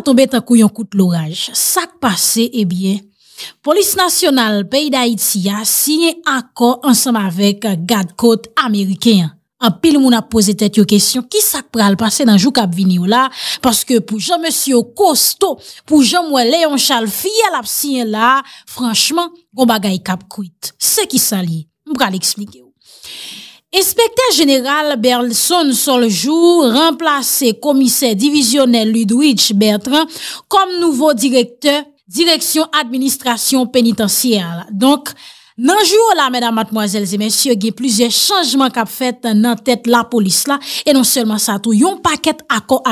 tomber tombé le couillon de l'orage. Ça passé eh bien. Police nationale pays d'Haïti a signé accord ensemble avec garde côte américain. En pile moun a posé tête question qui ça pral passé dans jou cap vini là parce que pour Jean monsieur Costo pour Jean mo Léon Charles fiel a signé là franchement gon bagay cap quitte. C'est qui ça lié? On va Inspecteur général Berlson jour, remplacé commissaire divisionnel Ludwig Bertrand comme nouveau directeur direction administration pénitentiaire. Donc, dans le jour mesdames, mademoiselles et messieurs, il y a plusieurs changements qui ont fait dans tête la police là. Et non seulement ça, tout, il y a un paquet d'accords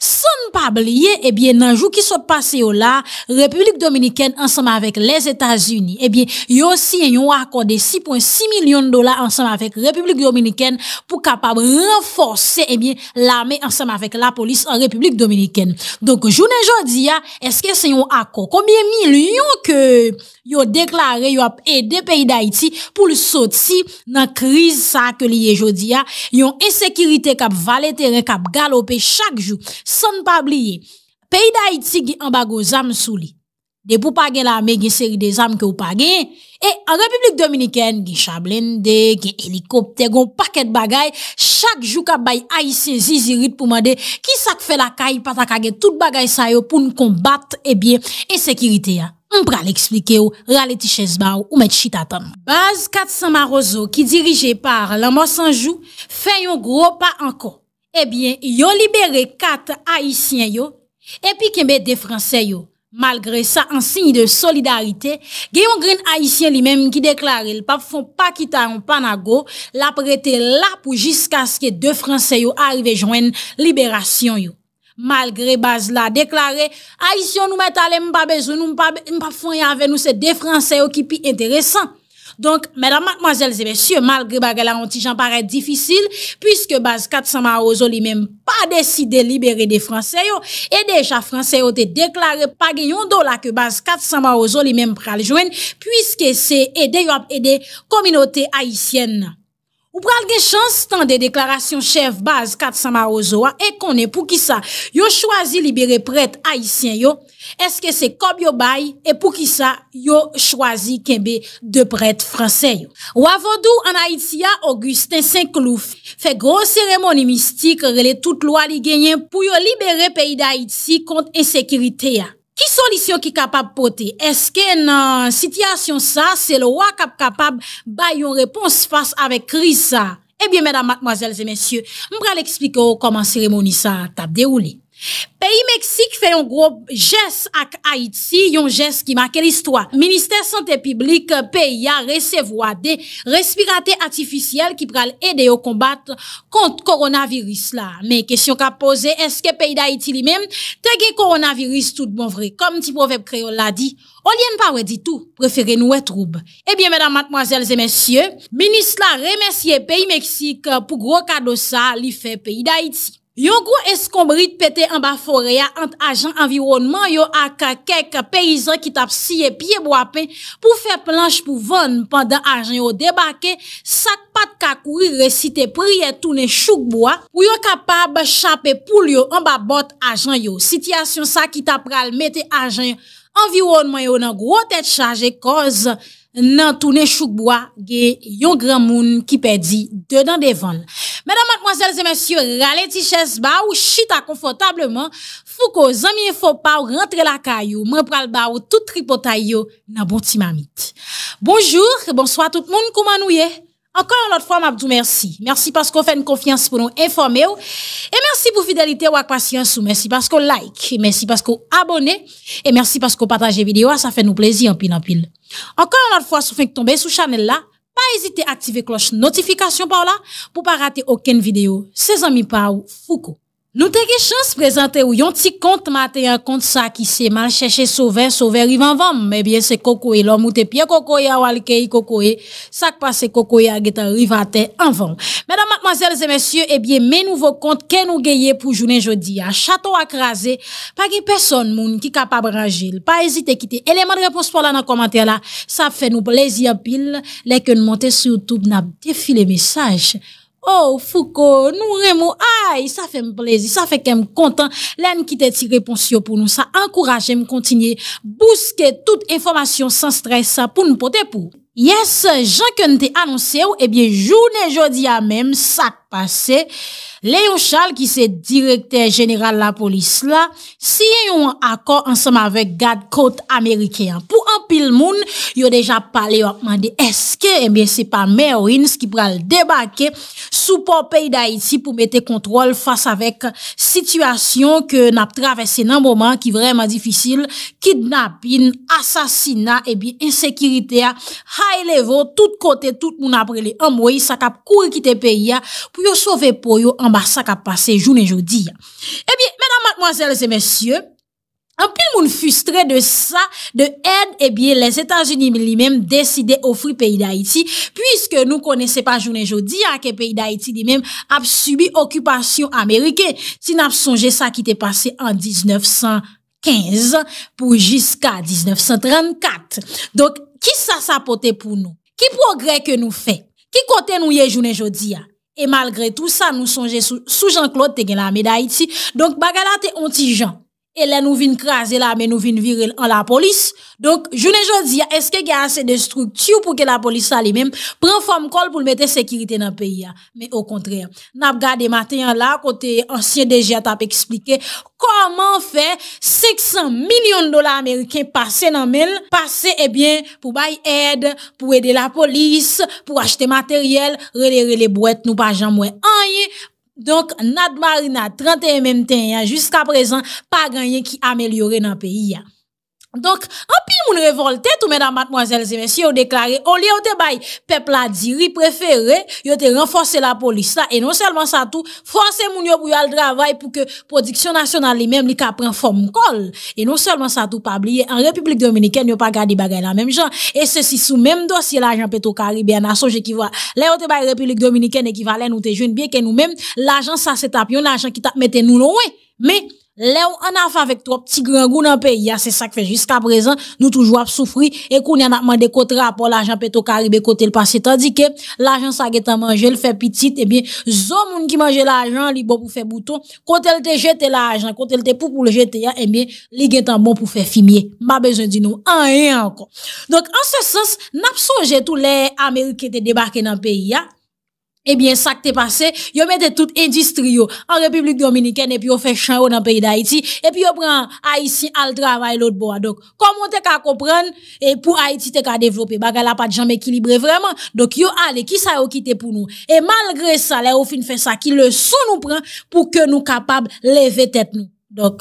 Sans pas oublier, eh bien, dans le jour qui sont passé la République dominicaine, ensemble avec les États-Unis, eh bien, a aussi un accord de 6.6 millions de dollars ensemble avec République dominicaine pour capable renforcer, eh bien, l'armée ensemble avec la police en République dominicaine. Donc, je ne est-ce que c'est un accord? Combien de millions que, été a déclaré, de peyi da iti pou lusot si nan kriz sa ke liye jodi ya. Yon esekirite kap vale teren kap galope chak jou san pabliye. Peyi da iti ki an bago zam sou li. De pou page la me gen seri de zam ke ou page. E an Republik Dominiken gen chablende, gen helikopter, gen paket bagay chak jou kap bay aise zizirit pou mande ki sak fe la kay patakage tout bagay sa yo pou n konbat e eh biye esekirite ya. On pral explike yo, rale tichè zba ou mè tchit atan. Baz Kat Samaroso ki dirije par l'Amos Sanjou fè yon gro pa anko. Ebyen, eh yo libere kat Aisyen yo, epi kembe de Fransè yo. Malgre sa, an signi de solidarite, geyon gren Aisyen li mèm ki deklare l'pap fon Pakita yon Panago la prete la pou jiska skè de Fransè yo arive jwen liberasyon yo. Malgre baz la deklare, ayisyon nou met ale mpa bezoun nou mpa fwenye ave nou se de franseyo ki pi enteresan. Donk, medan matmazel ze besyon, malgre baga la montijan paret difisil, pwiske baz katsama ozo li menm pa deside libere de franseyo, e deja franseyo te deklare pagi yon do la ke baz katsama ozo li menm praljwen, pwiske se e de yop e de kominote ayisyen. Ou pral gen chans tan de deklarasyon chef baz Katsama Ozoa e konen pou ki sa yo chwazi libere prete Haitien yo, eske se kob yo baye e pou ki sa yo chwazi kembe de prete Fransen yo. Ou avon dou an Haitia, Augustin Saint-Cloud fè gro seremoni mistik rele tout lwa li genyen pou yo libere peyi da Haiti kont ensekirite ya. Ki solisyon ki kapap pote? Eske nan sityasyon sa, se lo wakap kapap ba yon repons fase avek kriz sa? Ebyen, mèdam, matmazèlzè, mèsyè, mbra l'eksplike ou koman seremoni sa tap derouli. Pèi Meksik fè yon gro jès ak Haiti yon jès ki make l'histoire Ministèr Santèpiblik Pèi a resevoade respiratè atifisyèl ki pral ede yo kombat kont koronaviris la Mè kèsyon ka pose eske Pèi d'Haïti li mèm tege koronaviris tout bon vre Kom ti povep kreol la di, olien pa wè ditou, prefere nou wè troub Ebyen eh mèdam matmoazèl zè mèsyè, ministè la remèsyè Pèi Meksik pou gro kado sa li fè Pèi d'Haïti Yon gwo eskombrit pete anba foreya ant ajan anvironman yo ak kek peyizan ki tap siye piye boapen pou fe planj pou ven pandan ajan yo debake sak pat kak ou yi resite priye toune choukboa ou yon kapab chape poulyo anba bot ajan yo. Sityasyon sa ki tap pral mete ajan anvironman yo nan gwo tet chaje koz anvironman. nan tourné choukbois ge yon grand moun ki perdit dedans devant Mesdames, mademoiselles et messieurs rale ti ba ou chita confortablement fou ko faut pas rentrer la caillou mwen pral ba ou tout tripotay nan bon bonjour bonsoir tout le monde, comment nouye encore une autre fois, Mabdou, merci. Merci parce qu'on fait une confiance pour nous informer. Et merci pour fidélité ou patience. Merci parce qu'on like. Merci parce qu'on abonne. Et merci parce qu'on partage la vidéo. Ça fait nous plaisir en pile en pile. Encore une fois, si vous tomber sous Chanel là, pas hésiter à activer cloche notification par là pour pas rater aucune vidéo. C'est amis par Foucault. Nou te ge chans prezante ou yon ti kont mate yon kont sa ki se man chèche sove, sove riv anvan. Mè bie se koko e lòm ou te pye koko e awal ke yi koko e, sak pa se koko e agetan riv ate anvan. Eh mè dam matmazèl zè mè sye, mè nouvo kont ke nou geye pou jounen jodi. A chato akraze, pa ge person moun ki kapab rangil, pa ezite kite. E leman repos polan nan komante la, sa fe nou plezi apil, leke nou monte sou toub nan defile mesaj. Oh Fouko, nou remou, ay, sa fe m plezi, sa fe kem kontan. Len ki te ti reponsiyo pou nou, sa ankoraje m kontinye. Bouske tout informasyon san stres sa pou nou pote pou. Yes, jan kem te anonsye ou, ebyen, jounen jodi a menm, sak. Lè yon chal ki se direkter jeneral la polis la, si yon akor ansam avek gad kote Amerikean. Po an pil moun, yo deja pale wakman de eske, ebyen se pa Merwins ki pral debake, soupo pey da iti pou mette kontrol fasa vek situasyon ke nap travesse nan mouman ki vreman difisil, kidnapin, asasina, ebyen eh insekirite a, high level, tout kote, tout moun aprele, an mouy sa kap kouye ki te pey ya pou yon Pyo sove po yo ambasak ap pase jounen jodi ya. Eh ebyen, menan matmoazel zemesye, anpil moun fustre de sa, de ed, ebyen, eh les Etats-Unis li menm deside ofri peyi da iti, pwiske nou konese pa jounen jodi ya ke peyi da iti li menm ap subi okupasyon Amerike. Sin ap sonje sa ki te pase en 1915 pou jiska 1934. Donk, ki sa sapote pou nou? Ki progre ke nou fe? Ki kote nou ye jounen jodi ya? Et malgré tout ça nous songeons sous Jean-Claude t'es gagné la médaille ici. Donc, bagala te anti Jean. Elè nou vin krasè la, men nou vin virè an la polis. Donk, jounè jò di ya, eske gen asè de struktiyou pou ke la polis sa li menm, pren fòm kol pou l metè sekiritè nan peyi ya. Men o kontrè, nap gade matè yan la, kote ansye de jè tap eksplike, koman fè 600 milyon dola Amerikè pase nan menm, pase ebyen eh pou baye ed, pou ede la polis, pou achte materyèl, rele rele bouèt nou pa jan mwen anye, Donk nad marina 31 men ten ya, jiska prezant pa ganyen ki amelyore nan peyi ya. Donc, en pile moun révolté, tout mesdames, mademoiselles et messieurs, ont déclaré, au lieu de bay, peuple a diri préféré, yo te renforcer la police là, et non seulement ça tout, forcer moun yo pour le travail pour que production nationale lui même li ka prend forme col. Et non seulement ça tout, pas oublier, en République Dominicaine, yo pas gardé bagay la même gens. et ceci sous même dossier l'agent pétro-caribéen, à songe qui voit, là yo te République Dominicaine équivalent, nous te jeune bien que nous même, l'agent, ça c'est tapion, l'argent qui t'a mette nous loin. Mais, Le ou an afavek tro pti grangou nan peyi ya, se sak fej, jiska prezan, nou toujwa ap soufri, e kou ni an ap mande kote rapor l'ajan peto karibe kote l'pase. Tandike, l'ajan sa getan manje, l'fe piti, te bie, zon moun ki manje l'ajan, li bon pou fe bouton, kote lte jete l'ajan, kote lte pou pou l'jete ya, e bie, li getan bon pou fe fimye. Ma bezon di nou, an e an kon. Donk, an se sens, nap soje tou le Amerike te debarke nan peyi ya, Eh bien, ça qui t'est passé, yo mettez toute industrie en République Dominicaine et puis ont fait chan dans le pays d'Haïti et puis yo prend Haïti al travail l'autre bois. Donc, comment tu qu'à comprendre et pour Haïti t'es qu'à développer? Bah, la pas de équilibré vraiment. Donc, yo allez, qui ça yo quitté pour nous? Et malgré ça, là, au fin fait ça qui le son nous prend pour que nous capables lever tête nous. Donc.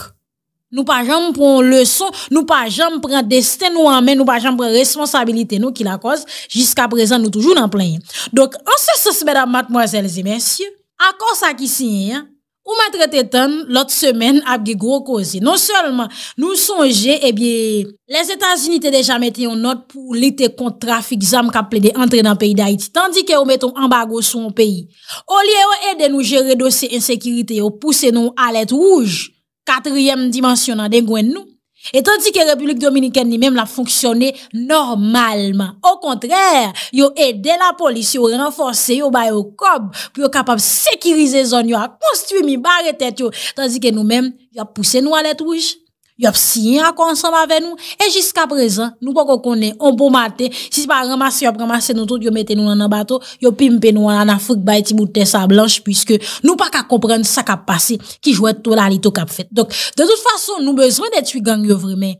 Nou pa jom pran le son, nou pa jom pran desten nou anmen, nou pa jom pran responsabilite nou ki la koz, jiska prezan nou toujou nan planye. Dok, anse se se mèdam matmoazèl zi mèsyè, akò sa ki sinye, ou mètre tè tan lòt semen ap ge gro kozè. Non sèlman, nou sonje, ebyè, lèz etan zinite deja mette yon not pou lite kont trafik zanm ka ple de antre nan peyi d'Aiti, tandike ou metton ambago sou an peyi. O liye ou edè nou jere dosè insekirite yo, pousse nou alèt rouj. quatrième dimension dans nous. Et tandis que la République dominicaine lui-même l'a fonctionné normalement. Au contraire, a aidé la police, a renforcé, yo puis ils cob, pour être capable sécuriser zones, yo a construit des barre tête Tandis que nous-mêmes, il a poussé nous à l'être rouge. Ils ont signé un consomme avec nous. Et jusqu'à présent, nous ne qu'on pas un bon matin. Si pas ramasser, ils ramasser nous tout ils mettent nous dans un bateau, ils pimpé nous en Afrique, bah, ils bout de sa blanche, puisque nous pas qu'à comprendre ça qui passé, qui jouait tout la lito qu'a fait. Donc, de toute façon, nous besoin d'être tuer gang, vraiment.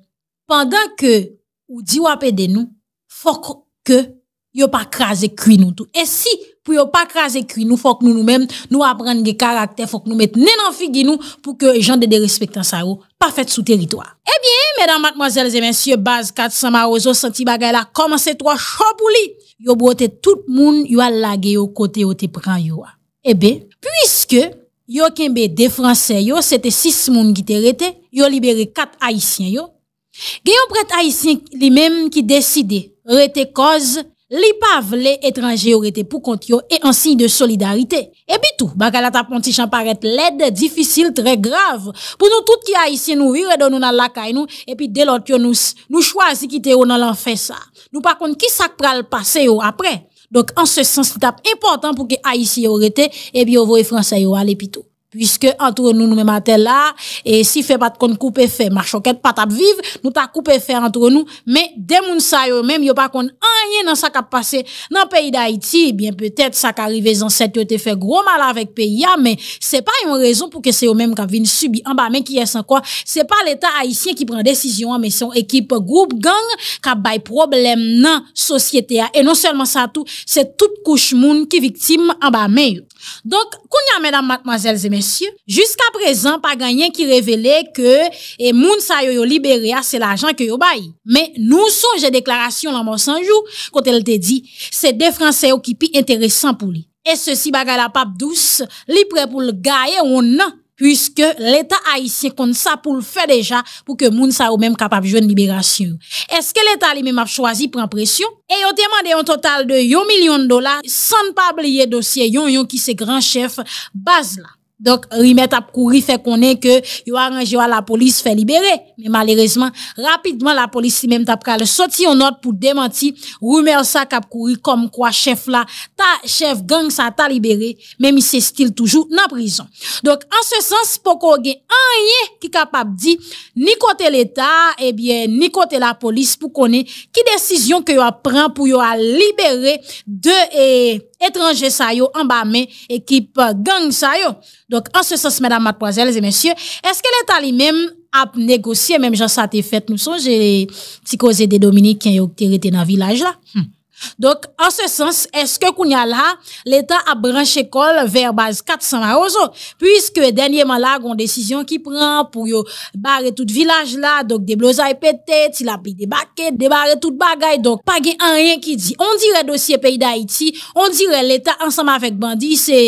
Pendant que, ou dit ou de nous, faut que, yo pas craser cuit nous tout. Et si, pour ne pas craser cri nous faut que nous nous-mêmes nous le caractère faut que nous mettons en figu nous pour que les gens de dérespectent ça pas fait sous territoire Eh bien mesdames mademoiselles et messieurs base 400 marozo senti bagay la commencé trois chaud pour lui yo broté tout monde yo a lagué au côté au te prend yo Eh bien puisque vous avez des français yo c'était six monde qui était vous avez libéré quatre haïtiens avez gayon prêt haïtiens, les mêmes qui décidé rete cause Li pav le etranje yo rete pou kont yo e ansin de solidarite. E bitou, bankalata pon ti chan paret led, difícil, tre grave. Pou nou tout ki a yisi nou, yi redon nou nan lakay nou, e pi delot yo nou chwazi ki te yo nan lan fe sa. Nou pakon ki sak pral pase yo apre. Donk ansen sensi tap important pou ki a yisi yo rete, e bi yo voye franse yo ale pitou. Pwiske antre nou nou men matel la E si fe pat kon koupe fe Ma choket pat ap viv Nou ta koupe fe antre nou Men demoun sa yo men Yo pat kon anyen nan sa kap pase Nan peyi da Haiti Ben pwetet sa ka rive zan set Yo te fe gro mal avèk peyi ya Men se pa yon rezon pou ke se yo men Kap vin subi an ba men ki yè san kwa Se pa l'Etat Haitien ki pren desisyon An men son ekip, group, gang Kap bay problem nan sosyete ya E non selman sa tou Se tout kouch moun ki viktim an ba men Donk koun ya men dam matmazel zemes Jusk aprezen, pa ganyen ki revele ke moun sa yo yo libere a se la jan ke yo bayi. Me nou sonje deklarasyon la monsanjou kont el te di, se de franse yo ki pi enteresan pou li. E se si baga la pap douz, li pre pou l gaye ou nan, pwiske leta a isye kon sa pou l fe deja pou ke moun sa yo mem kapap jo en liberasyon. Eske leta li mem ap chwazi pren presyon? E yo temande yon total de yo milyon dola san pa blye dosye yon yon ki se gran chef baz la. Donc, Rimet à fait qu'on est que, yo arrangé à la police, fait libérer. Mais malheureusement, rapidement, la police, même t'a le sorti en note pour démentir, rumeur ça cap comme quoi chef là, ta chef gang ça t'a libéré, même il style toujours dans prison. Donc, en ce sens, poko gen rien qui capable dit, ni côté l'État, eh bien, ni côté la police pour ait qui décision que a prend pour yo libérer de, et eh, étrangers ça yo en bas main équipe euh, gang ça yo. Donc en ce sens mesdames mademoiselles et messieurs, est-ce que l'état lui-même a négocié même gens ça t'est fait nous si petit causé des dominicains qui ont été dans village là? Hmm. Dok, an se sens, eske koun ya la, l'Etat a branche kol ver baz 400 marozon, pwiske denye man la goun desisyon ki pran pou yo bare tout vilaj la, dok de blozay e petet, il api de baket, de bare tout bagay, dok pa gen an rien ki di. On dire dosye peyi da iti, on dire l'Etat ansama fek bandi, se...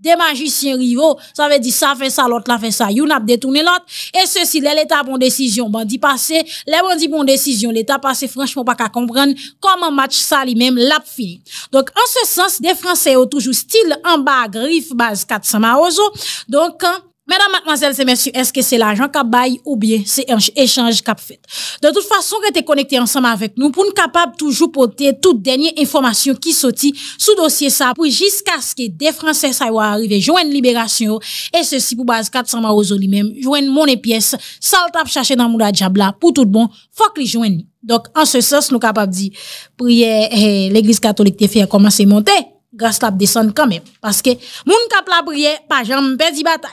des magiciens rivaux, ça veut dire ça fait ça, l'autre la fait ça, you n'a détourné l'autre. Et ceci, l'État bon décision, dit passé, les dit bon décision, l'État passé, franchement, pas qu'à comprendre comment match ça lui-même l'a fini. Donc, en ce sens, des Français ont toujours style en bas, griffe, base 400 maozo. Donc, hein, Mesdames, mademoiselles et messieurs, est-ce que c'est l'argent qu'a bail ou bien c'est un échange qu'a fait? De toute façon, vous êtes connectés ensemble avec nous pour nous capables toujours porter toutes dernières informations qui sortent sous dossier ça puis jusqu'à ce que des Français ça va arriver, joindre libération et ceci pour base 400 au lui-même, joindre mon pièce, ça le tape chercher dans Moula Diabla pour tout bon, faut que les joignent. Donc, en ce sens, nous capables de dire, prière, eh, eh, l'église catholique te fait commencer à monter, grâce à la descendre quand même. Parce que, moun cap la prier, pas jamais perdu bataille.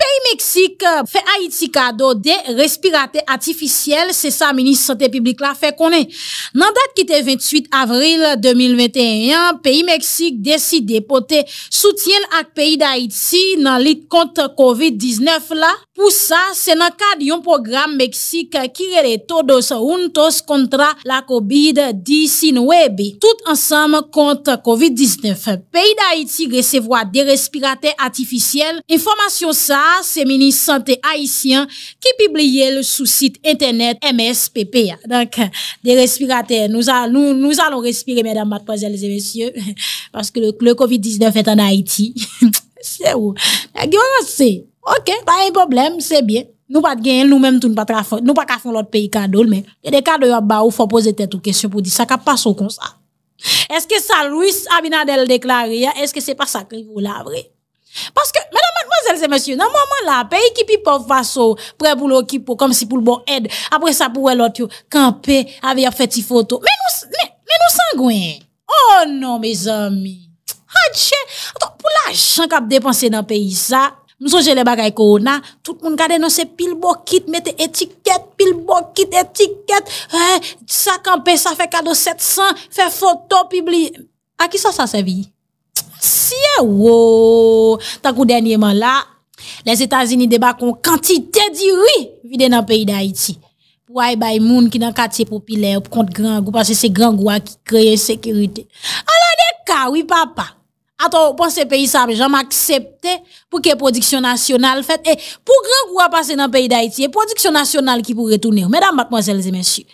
Pèi Meksik euh, fè Haïti kado de respirate atifisyel, se sa Ministre Sante Piblik la fè konen. Nan dat ki te 28 avril 2021, Pèi Meksik desi depote soutyen ak Pèi d'Haïti nan lit kontre COVID-19 la. Pou sa, se nan kade yon program Meksik kirele todos un tos kontra la COVID-19 disinwebe. Tout ansam kontre COVID-19, peyi da Haiti resevoa de respirater atifisyen. Informasyon sa, se mini-sante Haitien ki pibliye le sou site internet MSPP. De respirater, nou alon respire, mesdames, mademoiselles et messieurs, paske le COVID-19 etan Haiti. Se ou, gyo anse? Ok, pas de problème, c'est bien. Nous pas de gagner, nous-mêmes, nous pas de nous pas faire l'autre pays cadeau, mais il y a des cadeaux à bas où faut poser tête aux questions pour dire ça, qu'a passe comme ça. Est-ce que ça, Louis Abinadel déclaré hein? est-ce que c'est pas ça que vous la Parce que, mesdames, mademoiselle et messieurs, dans le moment là, pays qui pipe pauvre face prêt pour l'occuper, comme si pour le bon aide, après ça pour l'autre, camper, avec fait des photos. Mais nous, mais, nous sanguin. Oh non, mes amis. attends, pour l'argent qu'a dépensé dans le pays ça, Mouson jelè bak ay korona, tout moun gade nan se pil bokit, mette etiket, pil bokit, etiket, e, disa kanpe, sa fe kado 700, fe foto, pibli, a ki sa sa se vi? Si e wou, tankou denye man la, les Etats-Unis debakon kantite di wii vide nan peyi da iti. Pou a e bay moun ki nan kate popile, pou konti gran gou, panse se gran gou a ki kreye sekerite. A la deka, wii papa? Ataw, pon se peyi sa, jaman aksepte pou ke prodiksyon nasyonal fet. E, pou gran kou a pase nan peyi da iti, e prodiksyon nasyonal ki pou retouni ou. Medan batmosele zi mensyi.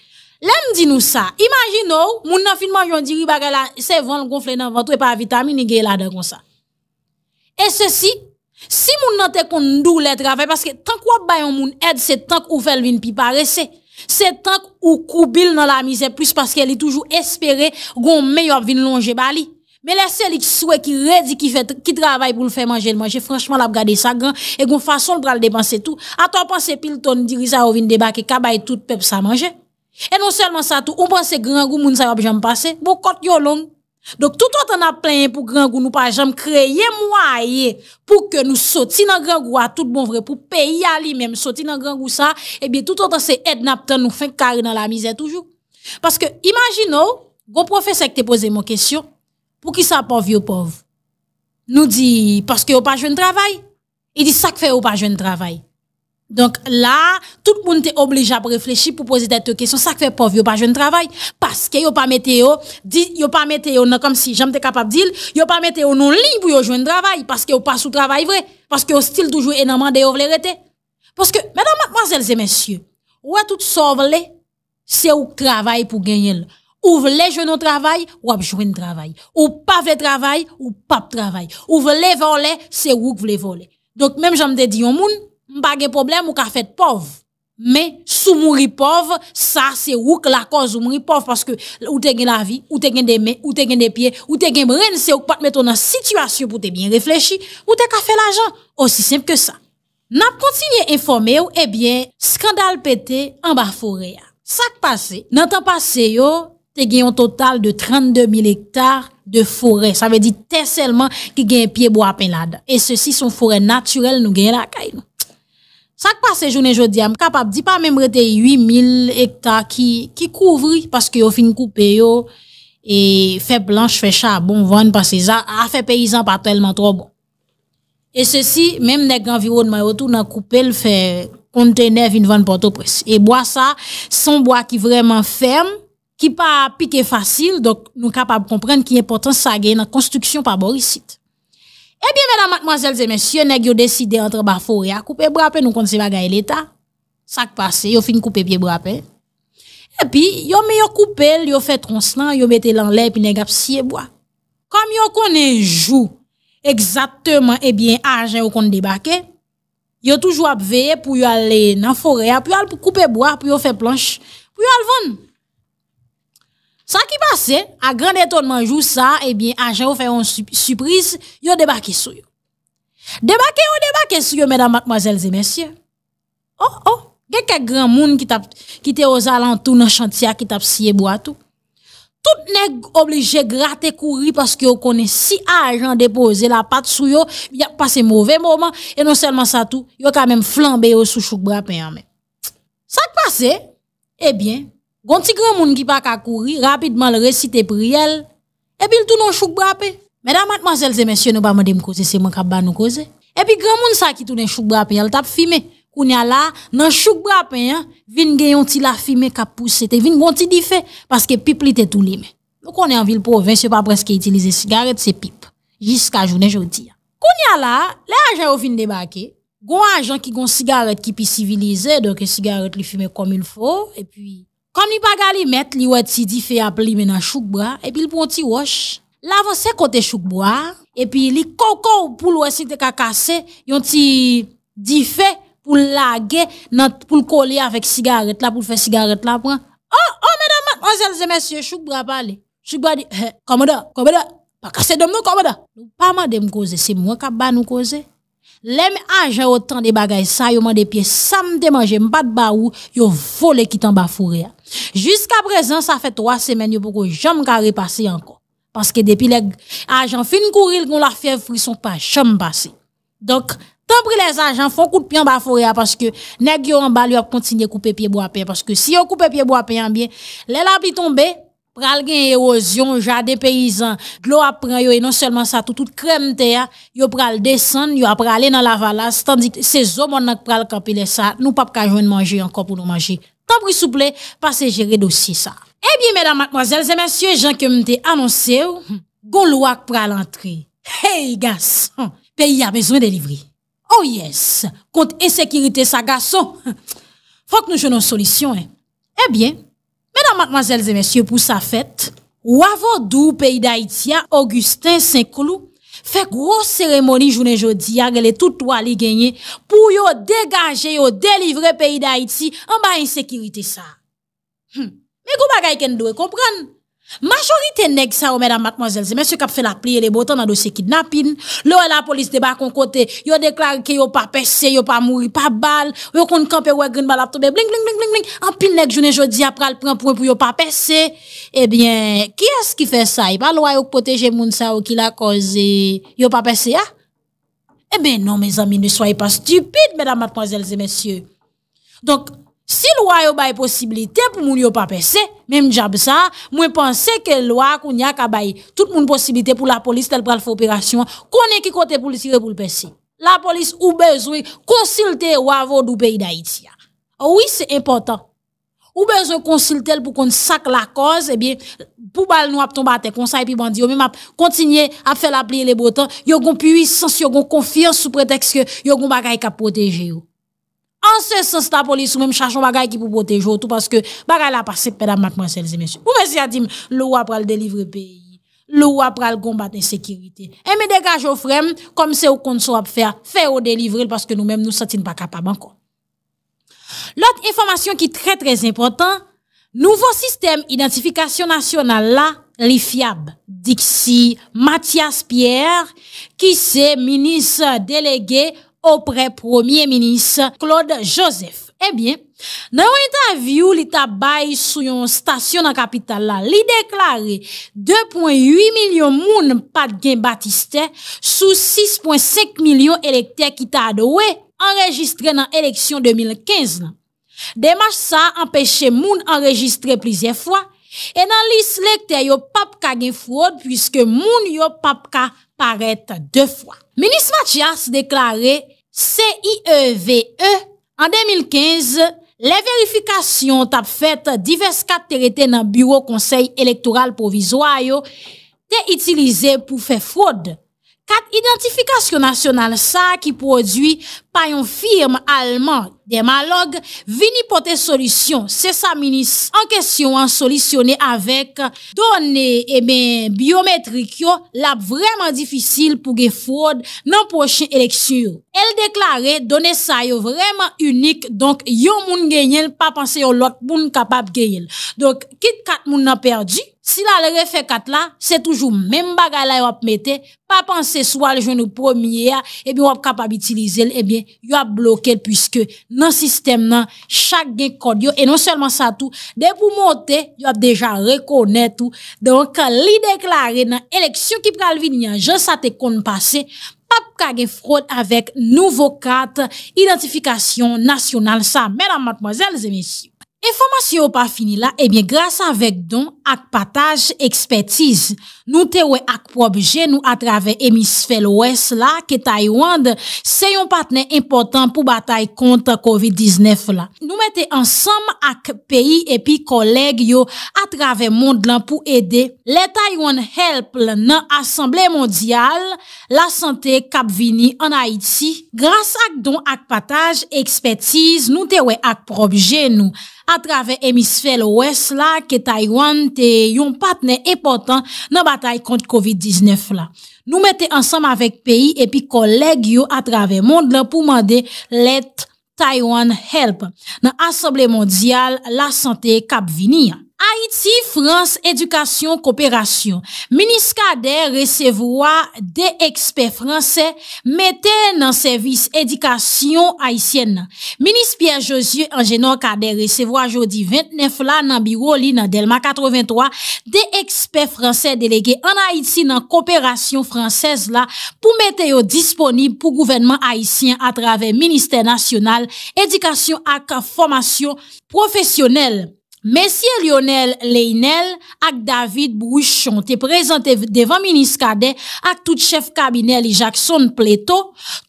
Lem di nou sa, imagine ou, moun nan finman yon diri baga la, se yon gonfle nan vantou e pa vitami, ni ge la de kon sa. E se si, si moun nan te kondou let rave, paske tank wap bayon moun ed, se tank ou fel vin pi pare se. Se tank ou kou bil nan la mi, se plus paske li toujou espere goun meyop vin longe bali. Mais les seuls qui souhaitent, qui fait, qui travaille pour le faire manger, le manger. Franchement, la garder ça grand. Et qu'on façon, le dépenser tout. À toi, penser, pile ton dirigeant, vient débarquer, Cabaye, tout le peuple ça manger. Et non seulement ça tout, on pense grand goût, moun ça va jamais passer. Bon, quand yo long. Donc, tout autant on a plein pour grand goût, nous pas jamais créer moyen pour que nous sautions dans grand goût à tout bon vrai, pour payer à lui-même, sautions dans grand goût ça. Et eh bien, tout autant c'est aide n'a nous fait carré dans la misère toujours. Parce que, imaginons, gros professeur qui te posé mon question, pour qui ça pauvre pauvre Nous dit parce que yo pas jeune travail. Il dit ça que fait yo pas jeune travail. Donc là, tout le monde est obligé à réfléchir pour poser des questions. Ça que fait pauvre, yo pas jeune travail. Parce que yo pas météo, dit, yo pas météo, comme si j'étais capable de dire, yo pas météo non ligne pour jouer un travail. Parce que au pas sous travail vrai. Parce que au style toujours énormément de arrêter. Parce que, mesdames, mademoiselles et messieurs, ouais, tout sauve c'est au travail pour gagner vous voulez jouer au travail, ou au travail. Ou pas fait travail, ou pas travail. vous voulez voler... c'est où que vous voler. Donc, même j'en me dis au monde, pas de problème ou qu'a fait pauvre. Mais, sous mourir pauvre, ça, c'est où que la cause ou mourir pauvre, parce que, Vous avez la vie, Vous avez des mains, ou avez des pieds, ou te gagné brain, c'est ou pas te mettre dans situation pour te bien réfléchir, ou te qu'a fait l'argent. Aussi simple que ça. N'a continué informer eh bien, scandale pété en bas forêt. Ça que passe, dans pas passé yo, te genyon total de 32.000 hektar de foret. Sa ve di te selman ki genye pie bo apen lada. E se si son foret naturel nou genye lakay nou. Sak pa se jounen jodi am kapap, di pa membrete 8.000 hektar ki kouvri, paske yo fin koupe yo, e fe blanche fe chabon van, paske za a fe peyizan pa telman tro bon. E se si, memne gen environ mayotou, nan koupe l fe kontenev in van potopres. E bo a sa, son bo a ki vreman ferme, qui pas piqué facile, donc nous capables de comprendre qui est important ça dans la construction par Borisite. Eh bien, mesdames, mademoiselles et messieurs, nèg yo décidé entre la forêt à couper bois, nous compte c'est bagaille l'État. Ça qui passe, yo fin couper pied bois. Et puis, yo mis yo vous yo fait tronçon, yo mette l'en l'air, puis nèg ap le bois. Comme yo connaît jou, exactement, eh bien, argent yo vous débarquer, yo toujours ap veiller pour yo aller dans forêt, pour couper couper bois, pour faire faire planche, pour le vendre. Ça qui passe, à grand étonnement, joue ça, eh bien, agent fait une surprise, yo débarqué sur yon. Débarqué on débarqué sur yon, mesdames, mademoiselles et messieurs. Oh, oh, quelques grand monde qui est aux alentours dans chantier, qui t'a scié bois tout. Tout nèg obligé gratter courir parce que on connaît si agent déposé la patte sur yo, il y a passé mauvais moment et non seulement ça tout, il a quand même flambé au sous chouk mais. Ça qui passe, eh bien, Gonti grand monde qui pa ka courir, rapidement le réciter priel, et puis tout non chouk brapé. Mesdames, mademoiselles et messieurs, nous pas mandé me causer, c'est moi qui ba nous causer. Et puis grand moun ça qui tourne chouk brappé, elle tape filmé. Kounya là, nan chouk brappé, hein, vin gayon ti la filmé ka pousser, te vin gonti di fait parce que pipe li tout limé. Donc on est en ville province, c'est pas presque utiliser cigarette, c'est pipe jusqu'à journée y dis. là, les agents fin débarquer. Gon agent qui gon cigarette qui puis civilisé, donc cigarette lui fumé comme il faut et puis comme les n'y a mettent, qu'à lui mettre, il y a un petit à pluie, mais dans Choukbra, et puis il font un petit roche. Il avance à côté Choukbra, et puis cassé, ils ont un coco pour le coller avec cigarette là, pour le faire cigarette là, Oh, oh, mesdames, mademoiselles et messieurs, Choukbra a parlé. Choukbra a dit, hé, eh, comment ça, comment ça, Pas cassé de nous, comment ça. Nous pas mal t me causer c'est moi qui a pas nous causer L'homme a, j'ai autant des bagages, ça, il y des pieds, ça me démange, il n'y a pas où, il y a volé qui t'en bat Jusk aprezen sa fe 3 semen yo pou ko jom gare pase ankon Panske depi le ajan fin kouril kon la fev frison pa jom pase Donk tan pri le ajan fokout pi anba fore a Panske neg yo anbal non yo ap kontine koupe pi e bo apen Panske si yo koupe pi e bo apen anbyen Le la pi tombe pral gen erozyon Ja de peyizan glou apren yo E non selman sa toutout kremte ya Yo pral desen yo apre ale nan la valas Tandik se zomon nan pral kapile sa Nou pap ka jwen manje ankon pou nou manje Tam prisouple, passejere dosye sa. Ebyen, eh mena mademoiselles et mensyou, jen kem te anonser, hmm, goun louak pral antre. Hey, gas, peyi a bezwen de livri. Oh yes, kont e sekerite sa gaso. Fok nou jenon solisyon, hein. Ebyen, eh mena mademoiselles et mensyou, pou sa fèt, wavou dou peyi da iti a Augustin Sengkolou Fè gwo seremoni jounen jodi ag le tout wali genye pou yo degaje yo delivre peyi d'Haïti an ba insekiriti sa. Mè gwo bagay ken dwe komprenn? Majorité nèg ça oh, mesdames mademoiselles, messieurs, qui fait la plier les boutons dans dossier kidnapping, là la police débarque en côté, yo déclare qu'ils yo pas péché, yo pas mouri, pas balle, yo kon camper ouais green balle tomber bling bling bling bling bling. En pile nèg journée jodi après le prend pour pour yo pas percé. Eh bien, qui est-ce qui fait ça Il pas loi yo protéger moun ça qui qui la Ils yo pas percé, ah? Eh bien non mes amis, ne soyez pas stupides mesdames mademoiselles et messieurs. Donc Si lwa yo bay posibilite pou moun yo pa pesè, men mdjab sa, mwen panse ke lwa koun ya ka bay tout moun posibilite pou la polis tel pral fopirasyon, konen ki kote polis yire pou lpesè. La polis ou bezwe konsilte wavon nou peyi da iti ya. Ou yi se impotant. Ou bezwe konsilte l pou kon sak la koz, pou bal nou ap tombate konsay pi bandi yo, mwen ap kontinye ap fel ap liye le botan, yon kon puy sens, yon kon konfiyan sou preteks yon kon bagay ka poteje yo. en ce sens, la police ou même cherche un qui pour protéger tout parce que bagage la passé, mesdames, mademoiselles et messieurs. Ou messieurs à le l'eau après le délivrer pays. L'eau après le combat sécurité. Et eh, dégage au frère comme c'est au compte soit faire, faire au délivrer parce que nous-mêmes, nous ne sommes pas capables encore. L'autre information qui est très, très importante, nouveau système identification nationale là, fiable Dixie, Mathias Pierre, qui c'est ministre délégué opre Premier Ministre Claude Joseph. Ebyen, eh nan yon interview li tabay sou yon stasyon nan kapital la, li deklare 2.8 milyon moun pat gen Batiste sou 6.5 milyon elektè ki ta adowe enregistre nan eleksyon 2015 la. Demache sa empèche moun enregistre plizye fwa e nan lis lekte yo pap ka gen fwo pwiske moun yo pap ka parete de fwa. Ministre Mathias deklare... C.I.E.V.E. E, en 2015, le verifikasyon tap fet divers kat terete nan bureau konsey elektoral provizwayo te itilize pou fe fwod. Kat identifikasyon nasyonal sa ki prodwi pa yon firme alman. Demalog, vini pote solution. C'est sa ministre en question en solutionné avec données et eh ben biométrique yo vraiment difficile pour la fraude nan prochaine élection. Elle déclarait données ça... yo vraiment unique donc yon moun pas pensé aux gens moun capable gagner... Donc quitte kat moun nan perdu. Si la le refait 4 là, c'est toujours même bagarre là, y'a pas penser soit le jeune premier, et eh bien, y'a capable d'utiliser, et eh bien, a bloqué puisque nan sistem nan, chak gen kod yo, e non selman sa tou, de pou mote, yo ap deja rekonè tou, donk li deklare nan eleksyon ki pralvi nyan, jen sa te konpase, pap kage fraud avèk nouvo kart, identifikasyon nasyonal sa, mè nan matmazèl zemesiyo. Informasyon pa fini la, ebyen, eh grasa vek don ak pataj ekspertiz, nou tewe ak probje nou atrave emis felowes la ke Taywande se yon patne important pou batay konta COVID-19 la. Nou mette ansam ak peyi epi koleg yo atrave mond lan pou ede. Le Taywande help nan Assemble Mondial la Sante Kapvini an Haiti. Grasa ak don ak pataj ekspertiz, nou tewe ak probje nou. Atrave emis fel wes la ke Taiwan te yon patne epotan nan batay konti COVID-19 la. Nou mette ansam avek peyi epi kolegyo atrave mond la pou mande Let Taiwan Help nan Assemble Mondial La Santé Kapvini ya. Haïti, France, Edukasyon, Koperasyon Minis Kader resevwa de ekspert fransè metè nan servis edikasyon haïsyen nan. Minis Pierre-Josie Angénon Kader resevwa jodi 29 la nan biro li nan Delma 83 de ekspert fransè delege an Haïti nan Koperasyon fransè la pou metè yo disponib pou gouvenman haïsyen a trave Minister Nasional Edikasyon ak Formasyon Profesyonel. Mesye Lionel Leynel ak David Bourouchon te prezante devan Miniskade ak tout chef kabinel Jackson Plétho,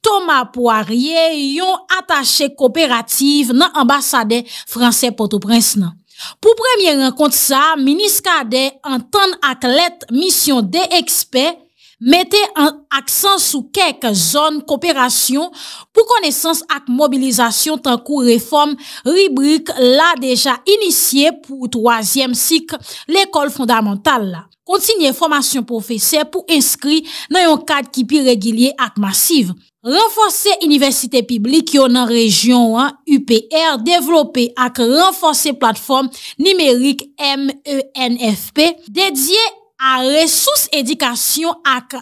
Thomas Poirier yon atache kooperatif nan ambasade franse Port-au-Prince nan. Po premye renkont sa, Miniskade an tan ak let misyon de ekspert, Mette an aksan sou kek zon koperasyon pou konesans ak mobilizasyon tan kou reform ribrik la deja inisye pou 3e sik l'ekol fondamental la. Kontinye formasyon profese pou inskri nan yon kad ki pi regilye ak masiv. Renfonse universite piblik yon an rejyon UPR, devlope ak renfonse platforme nimerik MENFP, dedye MENFP. a resous edikasyon ak